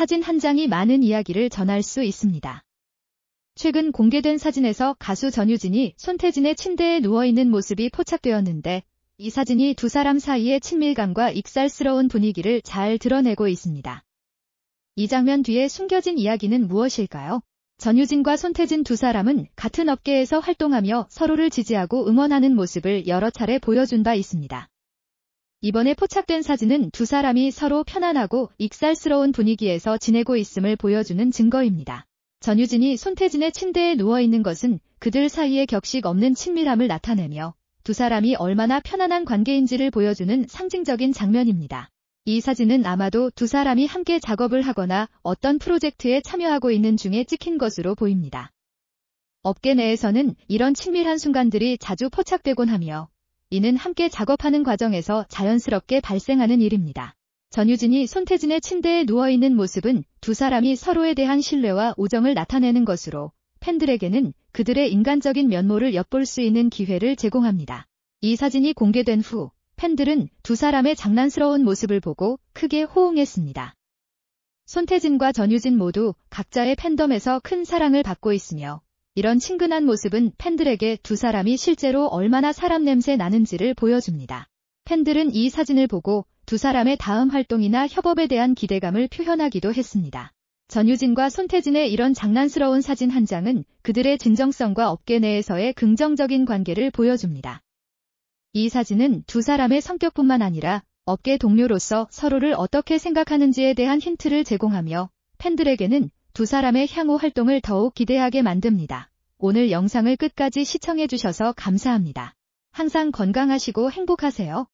사진 한 장이 많은 이야기를 전할 수 있습니다. 최근 공개된 사진에서 가수 전유진이 손태진의 침대에 누워있는 모습이 포착되었는데 이 사진이 두 사람 사이의 친밀감과 익살스러운 분위기를 잘 드러내고 있습니다. 이 장면 뒤에 숨겨진 이야기는 무엇일까요? 전유진과 손태진 두 사람은 같은 업계에서 활동하며 서로를 지지하고 응원하는 모습을 여러 차례 보여준 바 있습니다. 이번에 포착된 사진은 두 사람이 서로 편안하고 익살스러운 분위기에서 지내고 있음을 보여주는 증거입니다. 전유진이 손태진의 침대에 누워있는 것은 그들 사이에 격식 없는 친밀함을 나타내며 두 사람이 얼마나 편안한 관계인지를 보여주는 상징적인 장면입니다. 이 사진은 아마도 두 사람이 함께 작업을 하거나 어떤 프로젝트에 참여하고 있는 중에 찍힌 것으로 보입니다. 업계 내에서는 이런 친밀한 순간들이 자주 포착되곤 하며 이는 함께 작업하는 과정에서 자연스럽게 발생하는 일입니다. 전유진이 손태진의 침대에 누워있는 모습은 두 사람이 서로에 대한 신뢰와 우정을 나타내는 것으로 팬들에게는 그들의 인간적인 면모를 엿볼 수 있는 기회를 제공합니다. 이 사진이 공개된 후 팬들은 두 사람의 장난스러운 모습을 보고 크게 호응했습니다. 손태진과 전유진 모두 각자의 팬덤에서 큰 사랑을 받고 있으며 이런 친근한 모습은 팬들에게 두 사람이 실제로 얼마나 사람 냄새 나는지를 보여줍니다. 팬들은 이 사진을 보고 두 사람의 다음 활동이나 협업에 대한 기대감을 표현하기도 했습니다. 전유진과 손태진의 이런 장난스러운 사진 한 장은 그들의 진정성과 업계 내에서의 긍정적인 관계를 보여줍니다. 이 사진은 두 사람의 성격뿐만 아니라 업계 동료로서 서로를 어떻게 생각하는지에 대한 힌트를 제공하며 팬들에게는 두 사람의 향후 활동을 더욱 기대하게 만듭니다. 오늘 영상을 끝까지 시청해주셔서 감사합니다. 항상 건강하시고 행복하세요.